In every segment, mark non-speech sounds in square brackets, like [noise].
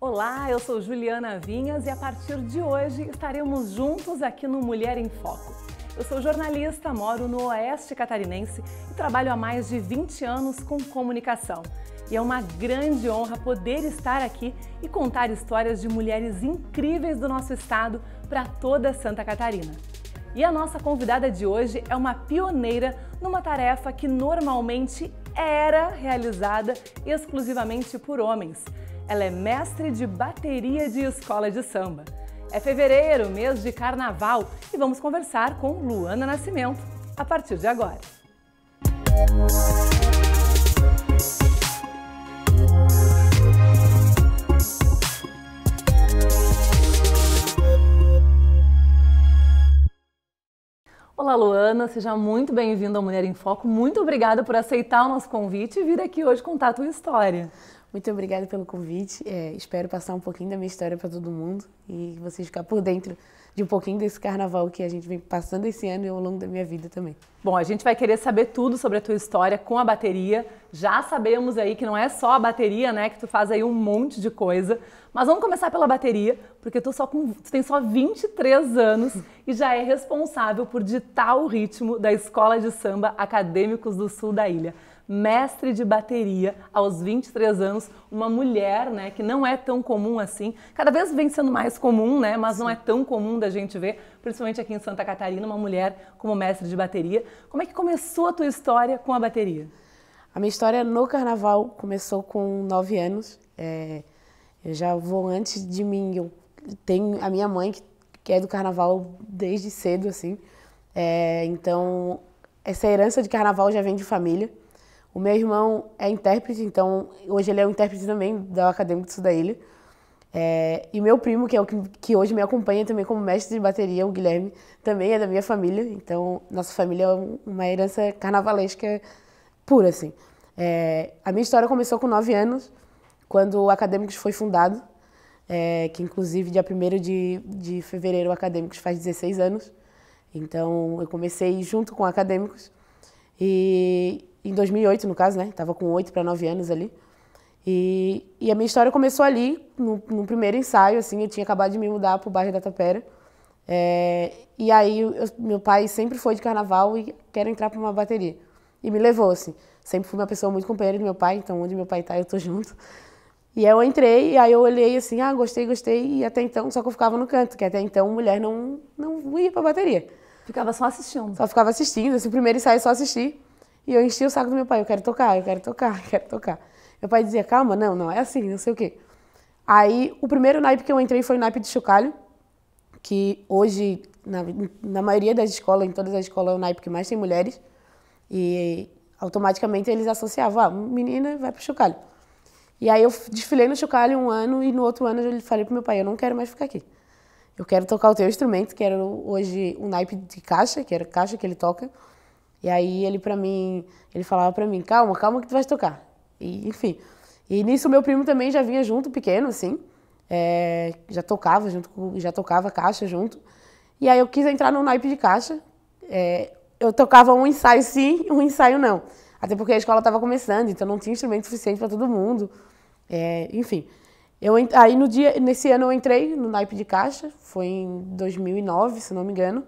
Olá, eu sou Juliana Vinhas e a partir de hoje estaremos juntos aqui no Mulher em Foco. Eu sou jornalista, moro no Oeste Catarinense e trabalho há mais de 20 anos com comunicação. E é uma grande honra poder estar aqui e contar histórias de mulheres incríveis do nosso estado para toda Santa Catarina. E a nossa convidada de hoje é uma pioneira numa tarefa que normalmente era realizada exclusivamente por homens. Ela é mestre de bateria de escola de samba. É fevereiro, mês de carnaval, e vamos conversar com Luana Nascimento a partir de agora. Olá, Luana, seja muito bem-vinda ao Mulher em Foco. Muito obrigada por aceitar o nosso convite e vir aqui hoje contar a tua história. Muito obrigada pelo convite. É, espero passar um pouquinho da minha história para todo mundo e vocês ficar por dentro de um pouquinho desse carnaval que a gente vem passando esse ano e ao longo da minha vida também. Bom, a gente vai querer saber tudo sobre a tua história com a bateria. Já sabemos aí que não é só a bateria, né, que tu faz aí um monte de coisa, mas vamos começar pela bateria, porque tu só com, tu tem só 23 anos e já é responsável por ditar o ritmo da Escola de Samba Acadêmicos do Sul da Ilha mestre de bateria aos 23 anos, uma mulher, né, que não é tão comum assim. Cada vez vem sendo mais comum, né, mas Sim. não é tão comum da gente ver, principalmente aqui em Santa Catarina, uma mulher como mestre de bateria. Como é que começou a tua história com a bateria? A minha história no carnaval começou com 9 anos. É, eu já vou antes de mim. Eu tenho a minha mãe que, que é do carnaval desde cedo, assim. É, então essa herança de carnaval já vem de família. O meu irmão é intérprete, então hoje ele é um intérprete também da Acadêmica de Ilha. É, e meu primo, que é o que, que, hoje me acompanha também como mestre de bateria, o Guilherme, também é da minha família. Então, nossa família é uma herança carnavalesca pura, assim. É, a minha história começou com nove anos, quando o Acadêmicos foi fundado, é, que inclusive dia 1 de, de fevereiro o Acadêmicos faz 16 anos. Então, eu comecei junto com o Acadêmicos. E em 2008, no caso, né? Tava com 8 para 9 anos ali. E, e, a minha história começou ali, no, no, primeiro ensaio, assim, eu tinha acabado de me mudar pro bairro da Tapera. É, e aí, eu, meu pai sempre foi de carnaval e quer entrar para uma bateria. E me levou, assim. Sempre fui uma pessoa muito companheira do meu pai, então onde meu pai tá, eu tô [laughs] junto. E aí eu entrei, e aí eu olhei assim, ah, gostei, gostei, e até então, só que eu ficava no canto, que até então mulher não, não ia pra bateria. Ficava só assistindo. Só ficava assistindo, assim, o primeiro ensaio só assistir. E eu enchi o saco do meu pai, eu quero tocar, eu quero tocar, [laughs] eu quero tocar. Meu pai dizia, calma, não, não, é assim, não sei o quê. Aí, o primeiro naipe que eu entrei foi o naipe de chocalho, que hoje, na, na maioria das escolas, em todas as escolas, é o naipe que mais tem mulheres. E automaticamente eles associavam, ah, menina vai pro chocalho. E aí eu desfilei no chocalho um ano e no outro ano eu falei pro meu pai, eu não quero mais ficar aqui. Eu quero tocar o teu instrumento, que era hoje o um naipe de caixa, que era caixa que ele toca. E aí ele para mim, ele falava para mim, calma, calma que tu vais tocar. E enfim. E nisso meu primo também já vinha junto, pequeno, assim. É, já tocava junto, já tocava caixa junto. E aí eu quis entrar no naipe de caixa. É, eu tocava um ensaio sim, [laughs] um ensaio não. Até porque a escola estava começando, então não tinha instrumento suficiente para todo mundo. É, enfim. Eu, aí no dia, nesse ano eu entrei no naipe de caixa, foi em 2009, se não me engano.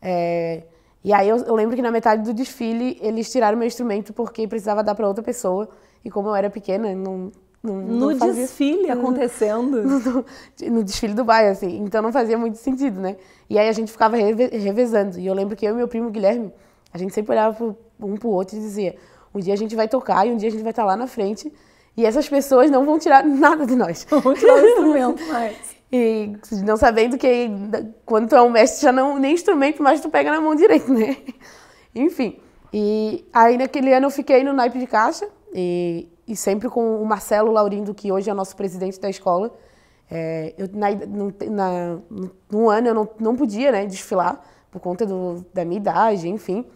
É, e aí eu, eu, lembro que na metade do desfile eles tiraram meu instrumento porque precisava dar para outra pessoa. E como eu era pequena, não. não no não fazia, desfile [laughs] acontecendo? No, no, no, desfile do bairro, assim. Então não fazia muito sentido, né? E aí a gente ficava reve, revezando. E eu lembro que eu e meu primo Guilherme, a gente sempre olhava pro, um pro outro e dizia: um dia a gente vai tocar e um dia a gente vai estar tá lá na frente. E essas pessoas não vão tirar nada de nós. Não vão tirar o [laughs] instrumento mais. E não sabendo que quando tu é um mestre, já não, nem instrumento mais tu pega na mão direito, né? [laughs] Enfim. E aí naquele ano eu fiquei no naipe de caixa e, e sempre com o Marcelo Laurindo, que hoje é nosso presidente da escola. É, eu, na, na, num ano eu não, não podia né, desfilar por conta do, da minha idade, enfim.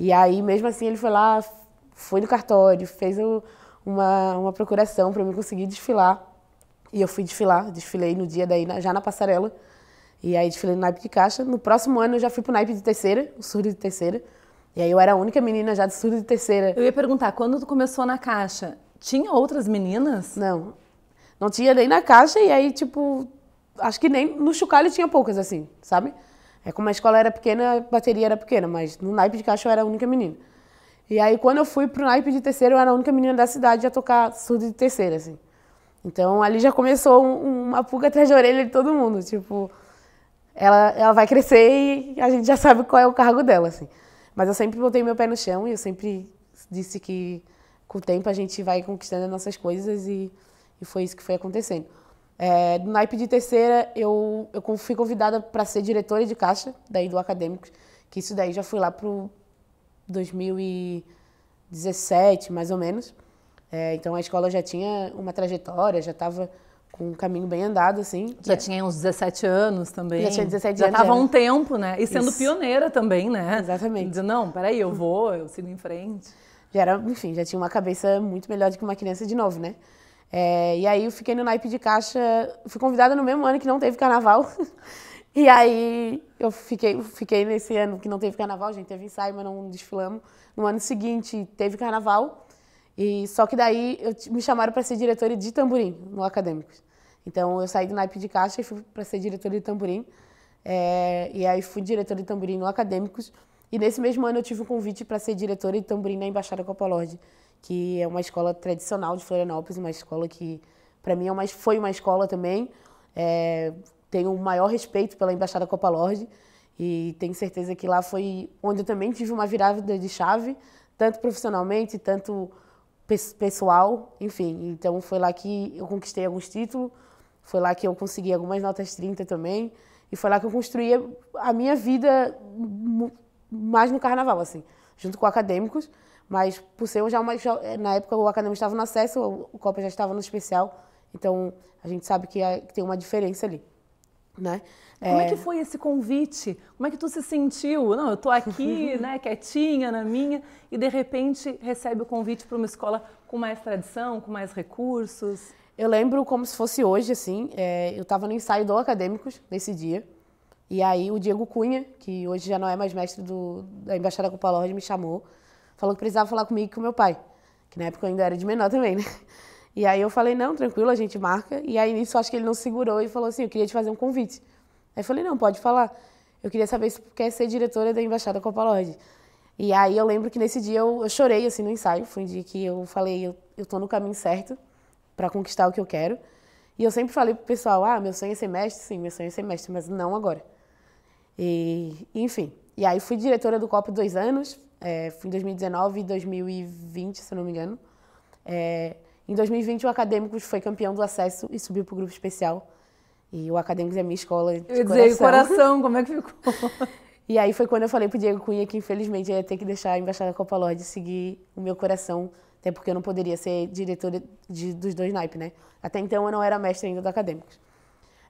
E aí, mesmo assim, ele foi lá, foi no cartório, fez o, uma, uma procuração para eu conseguir desfilar. E eu fui desfilar, desfilei no dia daí, já na passarela. E aí desfilei no naipe de caixa. No próximo ano eu já fui pro naipe de terceira, o surdo de terceira. E aí eu era a única menina já de surdo de terceira. Eu ia perguntar, quando tu começou na caixa, tinha outras meninas? Não. Não tinha nem na caixa e aí, tipo, acho que nem no chocalho tinha poucas, assim, sabe? É como a escola era pequena, a bateria era pequena, mas no naipe de caixa eu era a única menina. E aí quando eu fui pro naipe de terceira, eu era a única menina da cidade a tocar surdo de terceira, assim. Então ali já começou um, uma pulga atrás da orelha de todo mundo, tipo, ela, ela vai crescer e a gente já sabe qual é o cargo dela, assim. Mas eu sempre botei meu pé no chão e eu sempre disse que com o tempo a gente vai conquistando as nossas coisas e, e foi isso que foi acontecendo. É, do naipe de terceira, eu, eu fui convidada para ser diretora de caixa, daí do Acadêmicos, que isso daí já fui lá pro 2017, mais ou menos. É, então a escola já tinha uma trajetória, já estava com um caminho bem andado, assim. Já é. tinha uns 17 anos também. Já tinha 17 já anos. Já estava é. há um tempo, né? E sendo Isso. pioneira também, né? Exatamente. Dizendo, não, peraí, eu vou, eu sigo em frente. Já era, enfim, já tinha uma cabeça muito melhor do que uma criança de novo, né? É, e aí eu fiquei no naipe de caixa, fui convidada no mesmo ano que não teve carnaval. [laughs] e aí eu fiquei, fiquei nesse ano que não teve carnaval, gente, teve ensaio, mas não desfilamos. No ano seguinte teve carnaval. E só que daí eu, me chamaram para ser diretora de tamborim no Acadêmicos. Então eu saí do naipe de caixa e fui para ser diretora de tamborim. É, e aí fui diretora de tamborim no Acadêmicos. E nesse mesmo ano eu tive um convite para ser diretora de tamborim na Embaixada Lorde, que é uma escola tradicional de Florianópolis, uma escola que para mim é uma, foi uma escola também. É, tenho o maior respeito pela Embaixada Lorde e tenho certeza que lá foi onde eu também tive uma virada de chave, tanto profissionalmente, tanto pessoal, enfim. Então foi lá que eu conquistei alguns títulos, foi lá que eu consegui algumas notas 30 também, e foi lá que eu construí a minha vida mais no carnaval, assim, junto com acadêmicos. Mas por ser já uma, na época o acadêmico estava no acesso, o Copa já estava no especial, então a gente sabe que é, tem uma diferença ali. Né? Como é... é... que foi esse convite? Como é que tu se sentiu? Não, eu estou aqui, [laughs] né, quietinha na minha, e de repente recebe o convite para uma escola com mais tradição, com mais recursos. Eu lembro como se fosse hoje, assim, é, eu estava no ensaio do Acadêmicos nesse dia, e aí o Diego Cunha, que hoje já não é mais mestre do, da Embaixada Copalorde, me chamou, falou que precisava falar comigo e com meu pai, que na época eu ainda era de menor também, né? E aí eu falei, não, tranquilo, a gente marca. E aí nisso acho que ele não segurou e falou assim, eu queria te fazer um convite. Aí eu falei, não, pode falar. Eu queria saber se quer ser diretora da Embaixada Lorde. E aí eu lembro que nesse dia eu, eu, chorei assim no ensaio, foi um dia que eu falei, eu, eu tô no caminho certo para conquistar o que eu quero. E eu sempre falei pro pessoal, ah, meu sonho é ser mestre, sim, meu sonho é ser mestre, mas não agora. E, enfim, e aí fui diretora do Copa dois anos, é, fui em 2019 e 2020, se não me engano. É, em 2020, o Acadêmicos foi campeão do acesso e subiu para o grupo especial. E o Acadêmicos é minha escola de eu coração. Dizer, coração, como é que [laughs] ficou? e aí foi quando eu falei para Diego Cunha que, infelizmente, eu ia ter que deixar a Embaixada Copa Lorde seguir o meu coração, até porque eu não poderia ser diretora de, dos dois naipes, né? Até então, eu não era mestre ainda do Acadêmicos.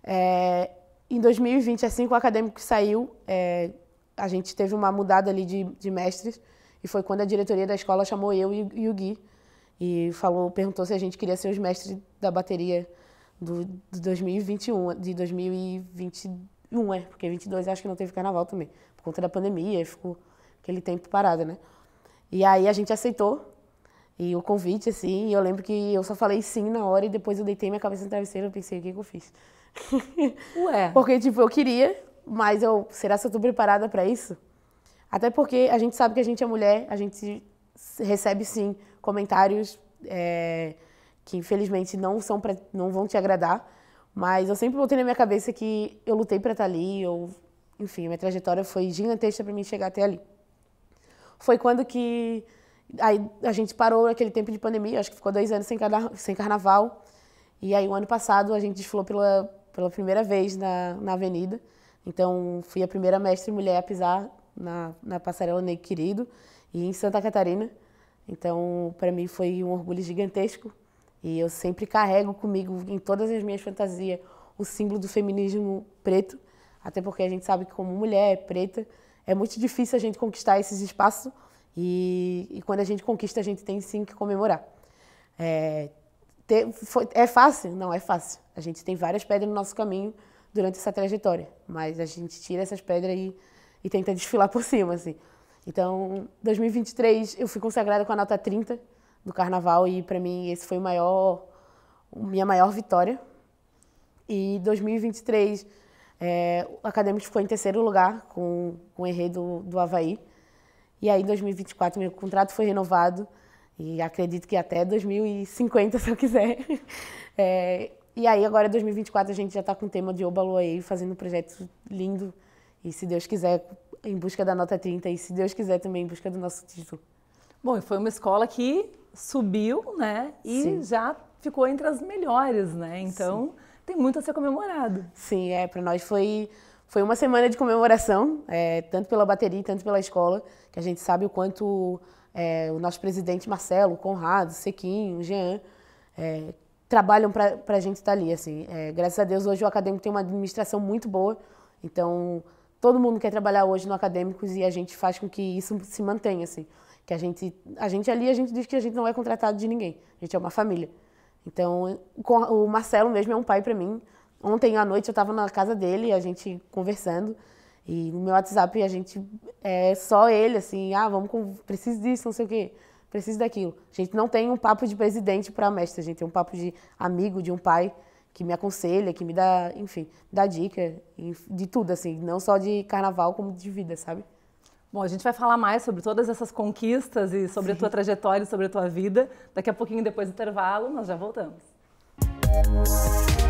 É, em 2020, assim que o Acadêmicos saiu, é, a gente teve uma mudada ali de, de mestres, e foi quando a diretoria da escola chamou eu e, e o Gui, e falou, perguntou se a gente queria ser os mestres da bateria do, do 2021, de 2021, é, porque 22 acho que não teve carnaval também, por conta da pandemia, ficou aquele tempo parado, né? E aí a gente aceitou e o convite, assim, e eu lembro que eu só falei sim na hora e depois eu deitei minha cabeça no travesseiro e pensei, o que, que eu fiz? [laughs] Ué. porque, tipo, eu queria, mas eu, será que eu tô preparada para isso? Até porque a gente sabe que a gente é mulher, a gente recebe sim comentários é, que infelizmente não são pra, não vão te agradar, mas eu sempre botei na minha cabeça que eu lutei para estar ali, ou enfim, minha trajetória foi gigantesca para mim chegar até ali. Foi quando que aí a gente parou aquele tempo de pandemia, acho que ficou dois anos sem, carna sem carnaval, e aí o ano passado a gente desfilou pela pela primeira vez na, na avenida, então fui a primeira mestre mulher a pisar na, na passarela Negro Querido e em Santa Catarina. Então, para mim foi um orgulho gigantesco e eu sempre carrego comigo em todas as minhas fantasias o símbolo do feminismo preto, até porque a gente sabe que como mulher preta é muito difícil a gente conquistar esses espaços e, e quando a gente conquista a gente tem sim que comemorar. É, ter, foi, é fácil? Não é fácil. A gente tem várias pedras no nosso caminho durante essa trajetória, mas a gente tira essas pedras e, e tenta desfilar por cima, assim. Então, 2023 eu fui consagrada com a nota 30 do carnaval e para mim esse foi o maior minha maior vitória. E 2023 é, o Acadêmico ficou em terceiro lugar com, com o Errei do, do Havaí. E aí, em 2024, meu contrato foi renovado. E acredito que até 2050, se eu quiser. [laughs] É, e aí, agora, 2024, a gente já está com o tema de Oba aí, fazendo um projeto lindo. E se Deus quiser, em busca da nota 30 e, se Deus quiser, também em busca do nosso título. Bom, e foi uma escola que subiu, né? E Sim. já ficou entre as melhores, né? Então, Sim. tem muito a ser comemorado. Sim, é, para nós foi foi uma semana de comemoração, é, tanto pela bateria, tanto pela escola, que a gente sabe o quanto é, o nosso presidente Marcelo, Conrado, Sequinho, Jean, é, trabalham para a gente estar tá ali. Assim. É, graças a Deus, hoje o Acadêmico tem uma administração muito boa, então todo mundo quer trabalhar hoje no Acadêmicos e a gente faz com que isso se mantenha, assim. Que a gente, a gente ali, a gente diz que a gente não é contratado de ninguém. A gente é uma família. Então, o Marcelo mesmo é um pai para mim. Ontem à noite eu estava na casa dele, a gente conversando. E no meu WhatsApp a gente é só ele, assim, ah, vamos com... preciso disso, não sei o quê, preciso daquilo. A gente não tem um papo de presidente para mestre, a gente tem um papo de amigo, de um pai que me aconselha, que me dá, enfim, dá dica de tudo, assim, não só de carnaval, como de vida, sabe? Bom, a gente vai falar mais sobre todas essas conquistas e sobre Sim. a tua trajetória e sobre a tua vida. Daqui a pouquinho, depois do intervalo, nós já voltamos. Música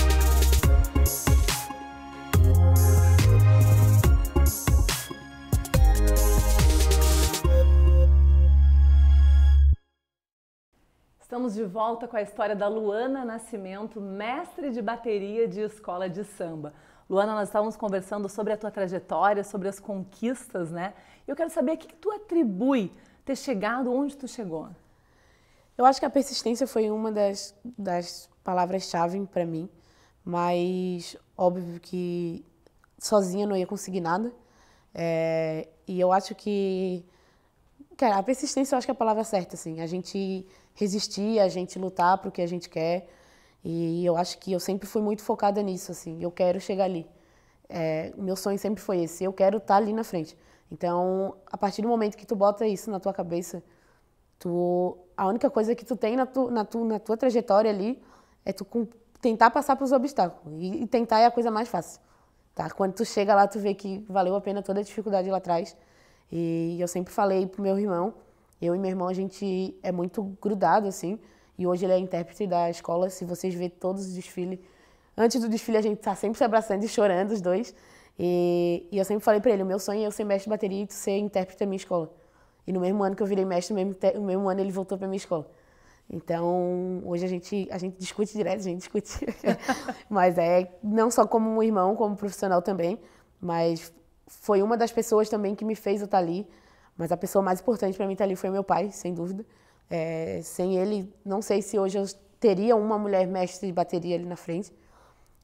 Estamos de volta com a história da Luana Nascimento, mestre de bateria de escola de samba. Luana, nós estávamos conversando sobre a tua trajetória, sobre as conquistas, né? Eu quero saber o que, tu atribui ter chegado onde tu chegou. Eu acho que a persistência foi uma das, das palavras-chave para mim, mas óbvio que sozinha não ia conseguir nada. É, e eu acho que Cara, é, a persistência eu acho que é a palavra certa, assim. A gente resistir, a gente lutar para o que a gente quer. E eu acho que eu sempre fui muito focada nisso, assim. Eu quero chegar ali. É, o meu sonho sempre foi esse. Eu quero estar tá ali na frente. Então, a partir do momento que tu bota isso na tua cabeça, tu a única coisa que tu tem na, tu, na, tu, na tua trajetória ali é tu com, tentar passar pelos obstáculos. E, e tentar é a coisa mais fácil. Tá? Quando tu chega lá, tu vê que valeu a pena toda a dificuldade lá atrás e eu sempre falei pro meu irmão, eu e meu irmão a gente é muito grudado assim, e hoje ele é intérprete da escola, se vocês verem todos os desfiles, antes do desfile a gente tá sempre se abraçando e chorando os dois. E, e eu sempre falei para ele, o meu sonho é eu ser mestre de bateria e tu ser intérprete da minha escola. E no mesmo ano que eu virei mestre, no mesmo, no mesmo ano ele voltou para minha escola. Então, hoje a gente, a gente discute direto, a gente discute. [laughs] mas é não só como um irmão, como profissional também. Mas foi uma das pessoas também que me fez eu estar tá ali, mas a pessoa mais importante para mim estar tá ali foi meu pai, sem dúvida. É, sem ele, não sei se hoje eu teria uma mulher mestre de bateria ali na frente.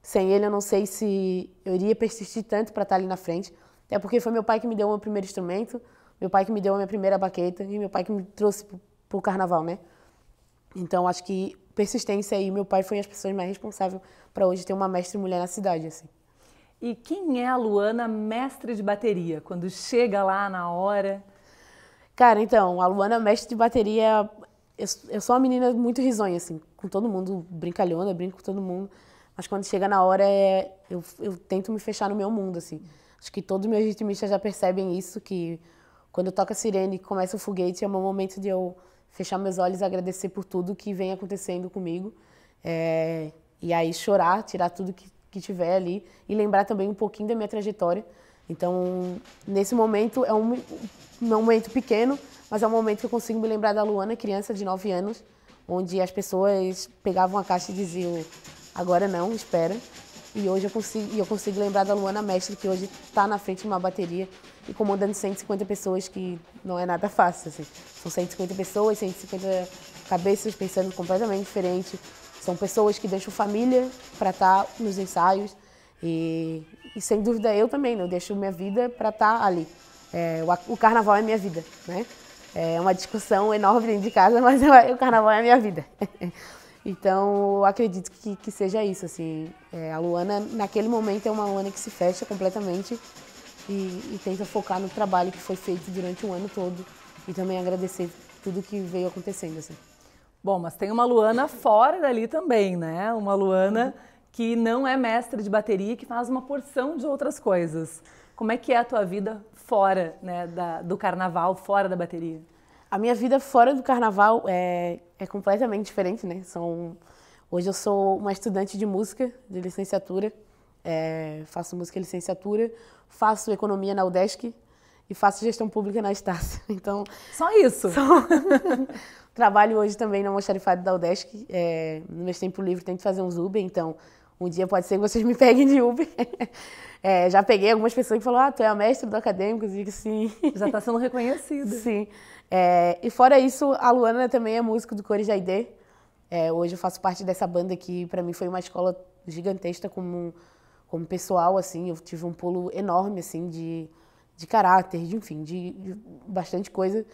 Sem ele, eu não sei se eu iria persistir tanto para estar tá ali na frente. Até porque foi meu pai que me deu o meu primeiro instrumento, meu pai que me deu a minha primeira baqueta e meu pai que me trouxe para o carnaval, né? Então, acho que persistência e meu pai foi as pessoas mais responsáveis para hoje ter uma mestre mulher na cidade, assim. E quem é a Luana, mestre de bateria, quando chega lá na hora? Cara, então, a Luana, mestre de bateria, eu, sou uma menina muito risonha, assim, com todo mundo, brincalhona, brinco com todo mundo. Mas quando chega na hora, é, eu, eu tento me fechar no meu mundo, assim. Acho que todos os meus ritmistas já percebem isso, que quando toca a sirene e começa o foguete, é o meu momento de eu fechar meus olhos e agradecer por tudo que vem acontecendo comigo. É, e aí chorar, tirar tudo que que tiver ali e lembrar também um pouquinho da minha trajetória. Então, nesse momento, é um, um momento pequeno, mas é um momento que eu consigo me lembrar da Luana, criança de 9 anos, onde as pessoas pegavam a caixa e diziam: agora não, espera. E hoje eu consigo, eu consigo lembrar da Luana Mestre, que hoje está na frente de uma bateria e comandando 150 pessoas, que não é nada fácil. Assim. São 150 pessoas, 150 cabeças pensando completamente diferente, são pessoas que deixam família para estar tá nos ensaios e, e, sem dúvida eu também, né? eu deixo minha vida para estar tá ali. É, o, o, carnaval é minha vida, né? É uma discussão enorme dentro de casa, [laughs] mas o carnaval é minha vida. [laughs] então, acredito que, que seja isso, assim. É, a Luana, naquele momento, é uma Luana que se fecha completamente e, e tenta focar no trabalho que foi feito durante o ano todo e também agradecer tudo que veio acontecendo, assim. Bom, mas tem uma Luana fora dali também, né? Uma Luana que não é mestre de bateria e que faz uma porção de outras coisas. Como é que é a tua vida fora né, da, do carnaval, fora da bateria? A minha vida fora do carnaval é, é completamente diferente, né? São, hoje eu sou uma estudante de música, de licenciatura. É, faço música e licenciatura, faço economia na UDESC e faço gestão pública na Estácio. [laughs] Então... Só isso? Só... [laughs] Trabalho hoje também na Mocharifado da UDESC. É, no meu tempo livre tento fazer uns Uber, então um dia pode ser que vocês [laughs] me peguem de Uber. É, já peguei algumas pessoas que falaram, ah, tu é a mestre do acadêmico, eu digo sim. Já está sendo reconhecido. [laughs] Sim. É, e fora isso, a Luana também é músico do Cores Jaidê. É, hoje eu faço parte dessa banda que para mim foi uma escola gigantesca como, como pessoal, assim. Eu tive um pulo enorme, assim, de, de caráter, de, enfim, de, de bastante coisa.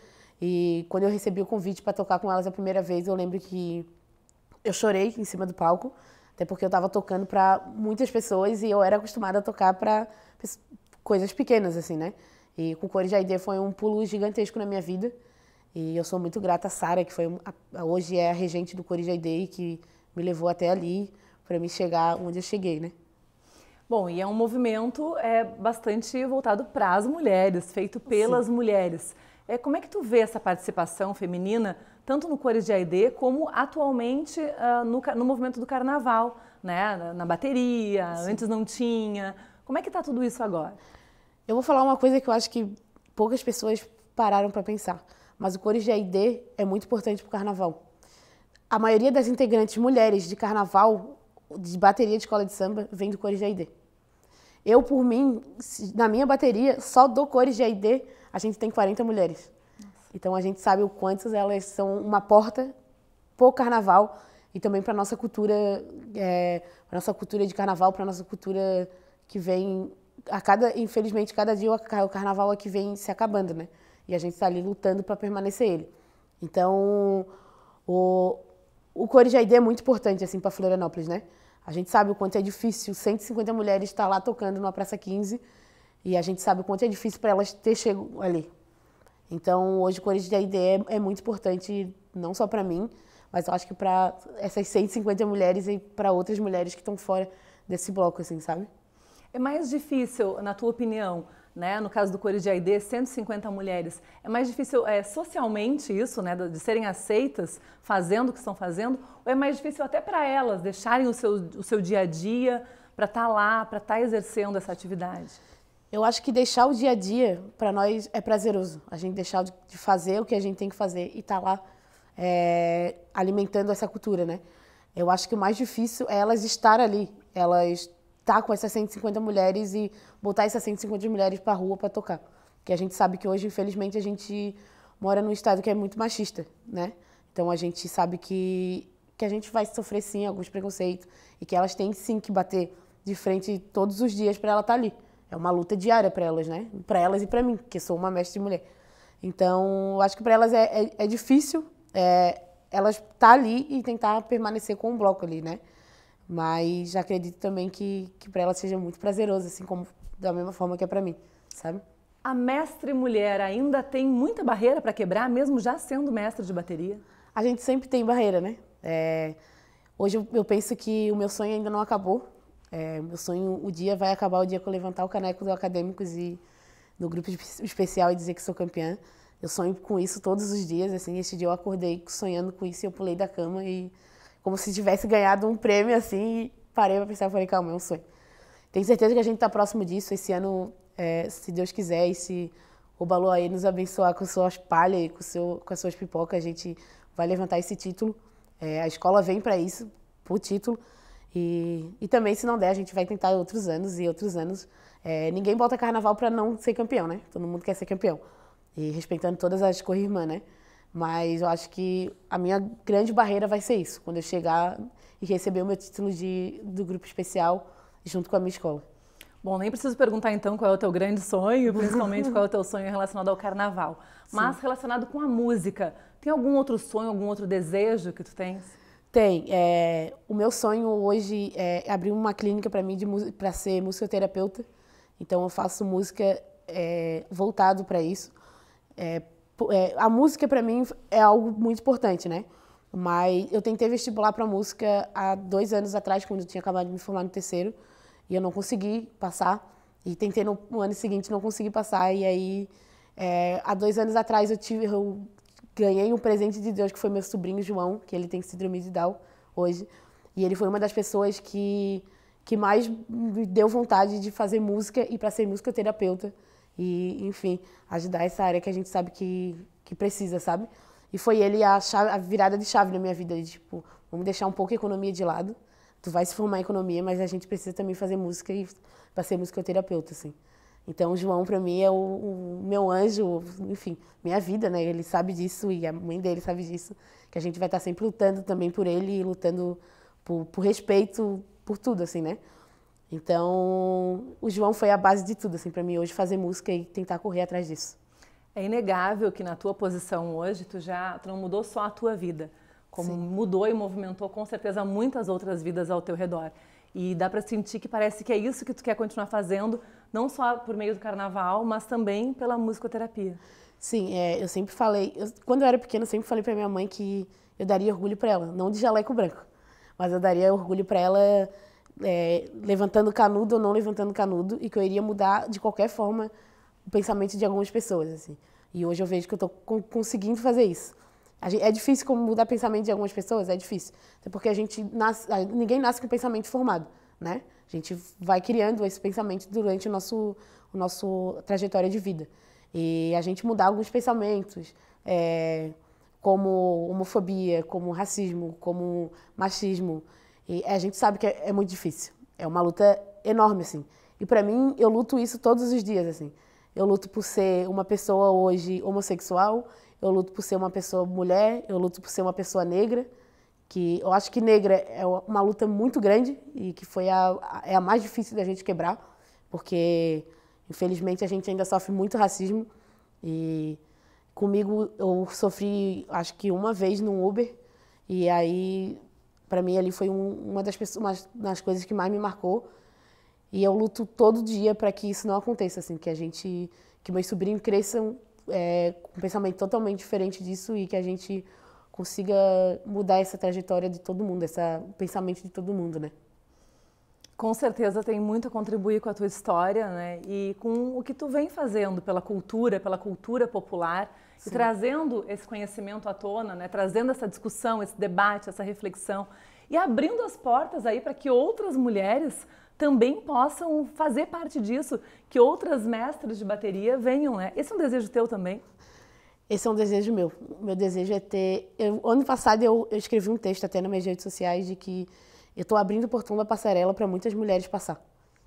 E quando eu recebi o convite para tocar com elas a primeira vez, eu lembro que eu chorei em cima do palco, até porque eu estava tocando para muitas pessoas e eu era acostumada a tocar para coisas pequenas, assim, né? E com Cores de Aide foi um pulo gigantesco na minha vida. E eu sou muito grata a Sara, que foi a, hoje é a regente do Cores de Aide, que me levou até ali para me chegar onde eu cheguei, né? Bom, e é um movimento é, bastante voltado para as mulheres, feito pelas Sim. mulheres. É, como é que tu vê essa participação feminina, tanto no Cores de AID, como atualmente uh, no, no, movimento do carnaval, né? na, na bateria, Sim. antes não tinha. Como é que está tudo isso agora? Eu vou falar uma coisa que eu acho que poucas pessoas pararam para pensar, mas o Cores de AID é muito importante para o carnaval. A maioria das integrantes mulheres de carnaval, de bateria de escola de samba, vem do Cores de AID. Eu, por mim, na minha bateria, só dou cores de AID, a gente tem 40 mulheres. Nossa. Então a gente sabe o quantas elas são uma porta para o carnaval e também para nossa cultura, é, para nossa cultura de carnaval, para nossa cultura que vem a cada, infelizmente, cada dia o carnaval aqui vem se acabando, né? E a gente está ali lutando para permanecer ele. Então, o, o Cores de AID é muito importante assim para Florianópolis, né? A gente sabe o quanto é difícil 150 mulheres estar lá tocando numa Praça 15 e a gente sabe o quanto é difícil para elas ter chego ali. Então, hoje, o Cores da Ideia é muito importante, não só para mim, mas eu acho que para essas 150 mulheres e para outras mulheres que estão fora desse bloco, assim, sabe? É mais difícil, na tua opinião, né? No caso do Cores de Aide, 150 mulheres. É mais difícil é, socialmente isso, né? De serem aceitas fazendo o que estão fazendo, ou é mais difícil até para elas deixarem o seu, o seu dia a dia para estar tá lá, para estar tá exercendo essa atividade? Eu acho que deixar o dia a dia para nós é prazeroso. A gente deixar de fazer o que a gente tem que fazer e estar tá lá é, alimentando essa cultura, né? Eu acho que o mais difícil é elas estar ali, elas tá com essas 150 mulheres e botar essas 150 mulheres para rua para tocar. Porque a gente sabe que hoje, infelizmente, a gente mora num estado que é muito machista, né? Então a gente sabe que, que a gente vai sofrer sim alguns preconceitos e que elas têm sim que bater de frente todos os dias para ela estar tá ali. É uma luta diária para elas, né? Para elas e para mim, que sou uma mestre de mulher. Então, acho que para elas é, é, é difícil é, elas estar tá ali e tentar permanecer com o bloco ali, né? Mas acredito também que, que para ela seja muito prazeroso, assim como da mesma forma que é para mim, sabe? A mestre mulher ainda tem muita barreira para quebrar, mesmo já sendo mestre de bateria? A gente sempre tem barreira, né? É... Hoje eu, eu, penso que o meu sonho ainda não acabou. É, meu sonho, o dia vai acabar o dia que eu levantar o caneco do Acadêmicos e no grupo especial e dizer que sou campeã. Eu sonho com isso todos os dias, assim, este dia eu acordei sonhando com isso e eu pulei da cama e como se tivesse ganhado um prêmio assim. E parei para pensar, falei, calma, é um sonho. Tenho certeza que a gente está próximo disso. Esse ano, é, se Deus quiser, e se o Balu aí nos abençoar com suas palhas e com, seu, com as suas pipocas, a gente vai levantar esse título. É, a escola vem para isso, por título. E, e também, se não der, a gente vai tentar outros anos e outros anos. É, ninguém bota carnaval para não ser campeão, né? Todo mundo quer ser campeão. E respeitando todas as corrimãs, né? Mas eu acho que a minha grande barreira vai ser isso, quando eu chegar e receber o meu título de, do grupo especial junto com a minha escola. Bom, nem preciso perguntar então qual é o teu grande sonho, [laughs] principalmente qual é o teu sonho relacionado ao carnaval. Sim. Mas relacionado com a música, tem algum outro sonho, algum outro desejo que tu tens? Tem. É, o meu sonho hoje é abrir uma clínica para mim para ser musicoterapeuta. Então eu faço música é, voltado para isso. É, Tipo, é, a música para mim é algo muito importante, né? Mas eu tentei vestibular para música há dois anos atrás, quando eu tinha acabado de me formar no terceiro, e eu não consegui passar. E tentei no, no ano seguinte, não consegui passar. E aí, é, há dois anos atrás, eu tive, eu ganhei um presente de Deus que foi meu sobrinho João, que ele tem síndrome de Down hoje. E ele foi uma das pessoas que que mais me deu vontade de fazer música e para ser música terapeuta e, enfim, ajudar essa área que a gente sabe que, que precisa, sabe? E foi ele a, chave, a virada de chave na minha vida, de, tipo, vamos deixar um pouco a economia de lado, tu vai se formar em economia, mas a gente precisa também fazer música e para ser musicoterapeuta, assim. Então, o João, para mim, é o, o, meu anjo, enfim, minha vida, né? Ele sabe disso e a mãe dele sabe disso, que a gente vai estar tá sempre lutando também por ele, lutando por, por respeito, por tudo, assim, né? Então, o João foi a base de tudo, assim, para mim hoje fazer música e tentar correr atrás disso. É inegável que na tua posição hoje tu já tu não mudou só a tua vida, como Sim. mudou e movimentou com certeza muitas outras vidas ao teu redor. E dá para sentir que parece que é isso que tu quer continuar fazendo, não só por meio do carnaval, mas também pela musicoterapia. Sim, é, eu sempre falei, eu, quando eu era pequena, eu sempre falei para minha mãe que eu daria orgulho para ela, não de jaleco branco, mas eu daria orgulho para ela é, levantando canudo ou não levantando canudo, e que eu iria mudar de qualquer forma o pensamento de algumas pessoas, assim. E hoje eu vejo que eu estou conseguindo fazer isso. Gente, é difícil como mudar pensamento de algumas pessoas, é difícil. Até porque a gente nasce, ninguém nasce com pensamento formado, né? A gente vai criando esse pensamento durante o nosso, o nosso trajetória de vida. E a gente mudar alguns pensamentos, é, como homofobia, como racismo, como machismo, e a gente sabe que é, é muito difícil. É uma luta enorme, assim. E para mim, eu luto isso todos os dias, assim. Eu luto por ser uma pessoa hoje homossexual, eu luto por ser uma pessoa mulher, eu luto por ser uma pessoa negra, que eu acho que negra é uma luta muito grande e que foi a, a é a mais difícil da gente quebrar, porque infelizmente a gente ainda sofre muito racismo e comigo eu sofri acho que uma vez num Uber e aí para mim ali foi um, uma das pessoas, uma das coisas que mais me marcou. E eu luto todo dia para que isso não aconteça, assim, que a gente, que meus sobrinhos cresçam é, com um pensamento totalmente diferente disso e que a gente consiga mudar essa trajetória de todo mundo, esse pensamento de todo mundo, né? Com certeza tem muito a contribuir com a tua história, né? E com o que tu vem fazendo pela cultura, pela cultura popular Sim. trazendo esse conhecimento à tona, né? trazendo essa discussão, esse debate, essa reflexão e abrindo as portas aí para que outras mulheres também possam fazer parte disso, que outras mestres de bateria venham, né? Esse é um desejo teu também? Esse é um desejo meu. Meu desejo é ter. Eu, ano passado eu, eu escrevi um texto até nas minhas redes sociais de que eu estou abrindo o portão da passarela para muitas mulheres passar.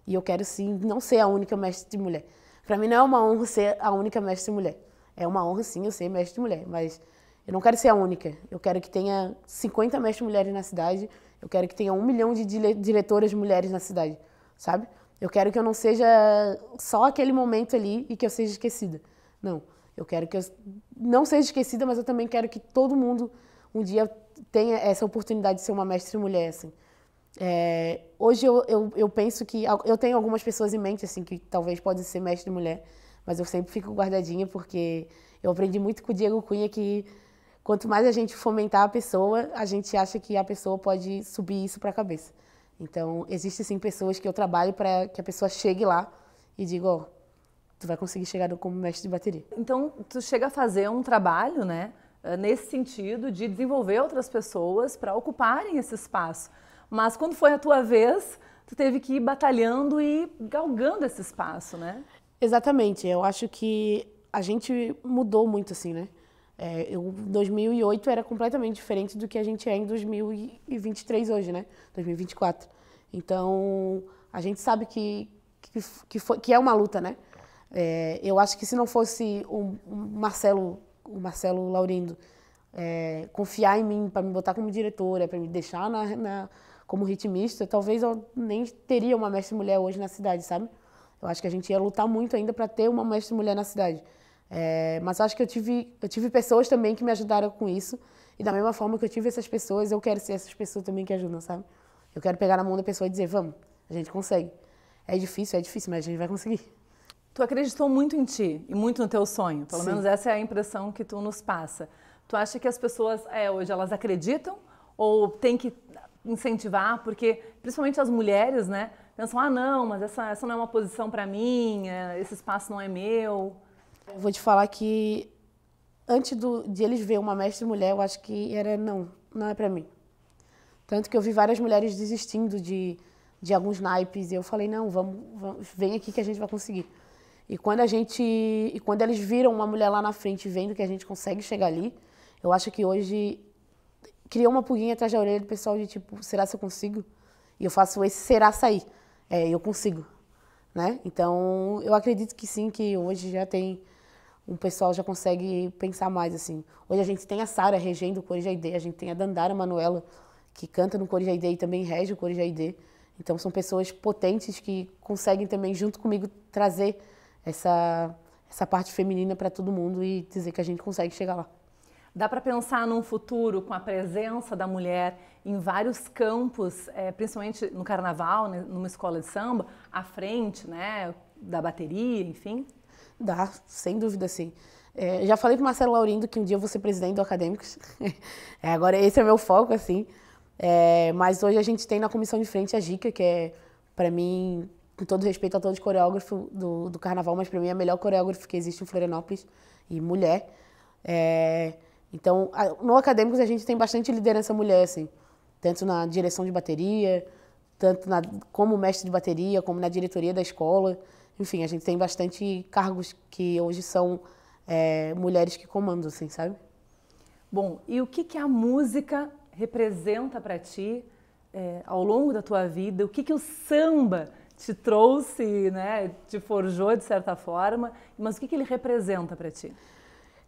E eu quero sim não ser a única mestre de mulher. Para mim não é uma honra ser a única mestre de mulher. É uma honra, sim, eu ser mestre mulher, mas eu não quero ser a única. Eu quero que tenha 50 mestres mulheres na cidade, eu quero que tenha um milhão de diretoras mulheres na cidade, sabe? Eu quero que eu não seja só aquele momento ali e que eu seja esquecida. Não, eu quero que eu não seja esquecida, mas eu também quero que todo mundo um dia tenha essa oportunidade de ser uma mestre mulher, assim. É, hoje eu, eu, eu, penso que eu tenho algumas pessoas em mente assim que talvez podem ser mestre mulher mas eu sempre fico guardadinha porque eu aprendi muito com o Diego Cunha que quanto mais a gente fomentar a pessoa, a gente acha que a pessoa pode subir isso para a cabeça. Então, existem sim pessoas que eu trabalho para que a pessoa chegue lá e diga, ó, oh, tu vai conseguir chegar como mestre de bateria. Então, tu chega a fazer um trabalho, né, eh, nesse sentido de desenvolver outras pessoas para ocuparem esse espaço. Mas quando foi a tua vez, tu teve que ir batalhando e galgando esse espaço, né? Exatamente. Eu acho que a gente mudou muito, assim, né? É, eu, 2008 era completamente diferente do que a gente é em 2023 hoje, né? 2024. Então, a gente sabe que, que, que, foi, que é uma luta, né? É, eu acho que se não fosse o, o Marcelo, o Marcelo Laurindo é, confiar em mim para me botar como diretora, para me deixar na, na, como ritmista, talvez eu nem teria uma mestre mulher hoje na cidade, sabe? Eu acho que a gente ia lutar muito ainda para ter uma mestre mulher na cidade. É, mas acho que eu tive, eu tive pessoas também que me ajudaram com isso. E da mesma forma que eu tive essas pessoas, eu quero ser essas pessoas também que ajudam, sabe? Eu quero pegar na mão da pessoa e dizer, vamos, a gente consegue. É difícil, é difícil, mas a gente vai conseguir. Tu acreditou muito em ti e muito no teu sonho. Pelo Sim. menos essa é a impressão que tu nos passa. Tu acha que as pessoas é, hoje elas acreditam ou tem que incentivar? Porque principalmente as mulheres, né? pensam, ah, não, mas essa, essa não é uma posição para mim, é, esse espaço não é meu. Eu vou te falar que antes do, de eles ver uma mestre mulher, eu acho que era não, não é para mim. Tanto que eu vi várias mulheres desistindo de, de alguns naipes e eu falei, não, vamos, vamos, vem aqui que a gente vai conseguir. E quando a gente e quando eles viram uma mulher lá na frente vendo que a gente consegue chegar ali, eu acho que hoje criou uma pulguinha atrás da orelha do pessoal de tipo, será que eu consigo? E eu faço esse será sair é, eu consigo, né? Então, eu acredito que sim, que hoje já tem um pessoal já consegue pensar mais assim. Hoje a gente tem a Sara regendo o Corijaide, a gente tem a Dandara Manuela que canta no Corijaide e também rege o Corijaide. Então são pessoas potentes que conseguem também junto comigo trazer essa essa parte feminina para todo mundo e dizer que a gente consegue chegar lá. Dá para pensar num futuro com a presença da mulher em vários campos, é, principalmente no carnaval, né, numa escola de samba, à frente, né, da bateria, enfim? Dá, sem dúvida sim. É, já falei para Marcelo Laurindo que um dia eu vou ser presidente do Acadêmicos. [laughs] é, agora esse é meu foco, assim. É, mas hoje a gente tem na comissão de frente a Gica, que é, para mim, com todo respeito a todos coreógrafos do, do carnaval, mas para mim é a melhor coreógrafa que existe em Florianópolis e mulher. É, então, no Acadêmicos a gente tem bastante liderança mulher, assim, tanto na direção de bateria, tanto na, como mestre de bateria, como na diretoria da escola. Enfim, a gente tem bastante cargos que hoje são é, mulheres que comandam, assim, sabe? Bom, e o que, que a música representa para ti é, ao longo da tua vida? O que, que o samba te trouxe, né, te forjou de certa forma, mas o que, que ele representa para ti?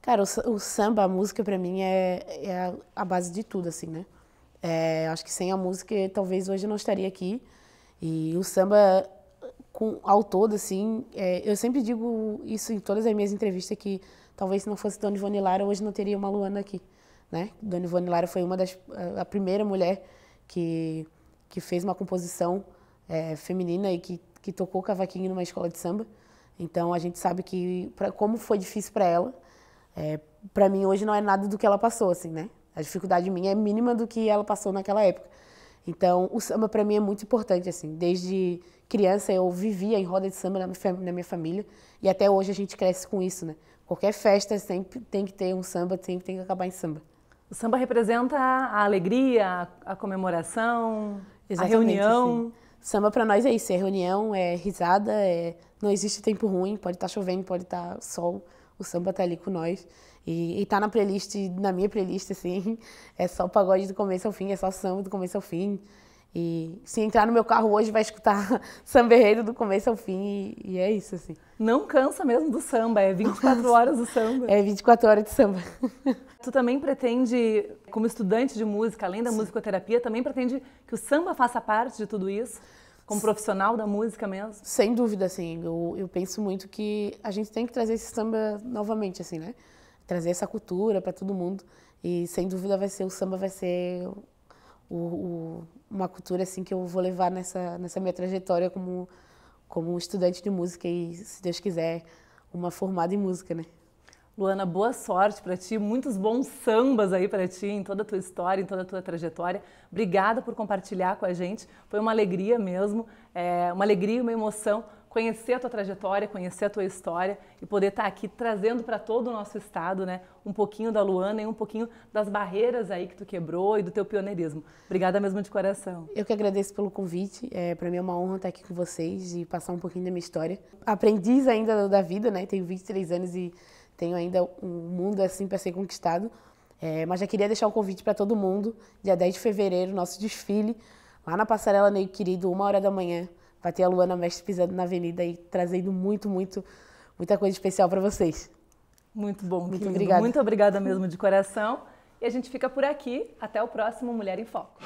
Cara, o, o samba, a música para mim é, é a, base de tudo, assim, né? É, acho que sem a música, talvez hoje eu não estaria aqui. E o samba, com, ao todo, assim, é, eu sempre digo isso em todas as minhas entrevistas, que talvez se não fosse Dona Ivone Lara, hoje não teria uma Luana aqui, né? Dona Ivone Lara foi uma das, a primeira mulher que, que fez uma composição é, feminina e que, que tocou cavaquinho numa escola de samba. Então a gente sabe que pra, como foi difícil para ela é, para mim, hoje não é nada do que ela passou, assim, né? A dificuldade minha é mínima do que ela passou naquela época. Então, o samba para mim é muito importante, assim. Desde criança eu vivia em roda de samba na minha, família e até hoje a gente cresce com isso, né? Qualquer festa sempre tem que ter um samba, sempre tem que acabar em samba. O samba representa a alegria, a comemoração, Exatamente, a reunião. Sim. Samba para nós é isso, é reunião, é risada, é não existe tempo ruim, pode estar tá chovendo, pode estar tá sol, o samba tá ali com nós. E, e tá na playlist, na minha playlist, assim, [laughs] é só pagode do começo ao fim, é só samba do começo ao fim. E se entrar no meu carro hoje, vai escutar [laughs] samba enredo do começo ao fim e, e, é isso, assim. Não cansa mesmo do samba, é 24 horas do samba. É 24 horas de samba. [laughs] Tu também pretende, como estudante de música, além da Sim. musicoterapia, também pretende que o samba faça parte de tudo isso? Como profissional da música mesmo? Sem dúvida, assim. Eu, eu penso muito que a gente tem que trazer esse samba novamente, assim, né? Trazer essa cultura para todo mundo. E sem dúvida vai ser o samba vai ser o, o, uma cultura assim que eu vou levar nessa nessa minha trajetória como como estudante de música e se Deus quiser uma formada em música, né? Luana, boa sorte para ti, muitos bons sambas aí para ti em toda a tua história, em toda a tua trajetória. Obrigada por compartilhar com a gente, foi uma alegria mesmo, é, uma alegria e uma emoção conhecer a tua trajetória, conhecer a tua história e poder estar tá aqui trazendo para todo o nosso estado, né, um pouquinho da Luana e um pouquinho das barreiras aí que tu quebrou e do teu pioneirismo. Obrigada mesmo de coração. Eu que agradeço pelo convite. É, para mim é uma honra estar tá aqui com vocês e passar um pouquinho da minha história. Aprendiz ainda da vida, né? Tenho 23 anos e tenho ainda um mundo assim para ser conquistado. É, mas já queria deixar um convite para todo mundo, dia 10 de fevereiro, nosso desfile, lá na Passarela Neio Querido, uma hora da manhã. Vai ter a Luana Mestre pisando na avenida e trazendo muito, muito, muita coisa especial para vocês. Muito bom, muito obrigada. Muito obrigada mesmo de coração. E a gente fica por aqui. Até o próximo Mulher em Foco.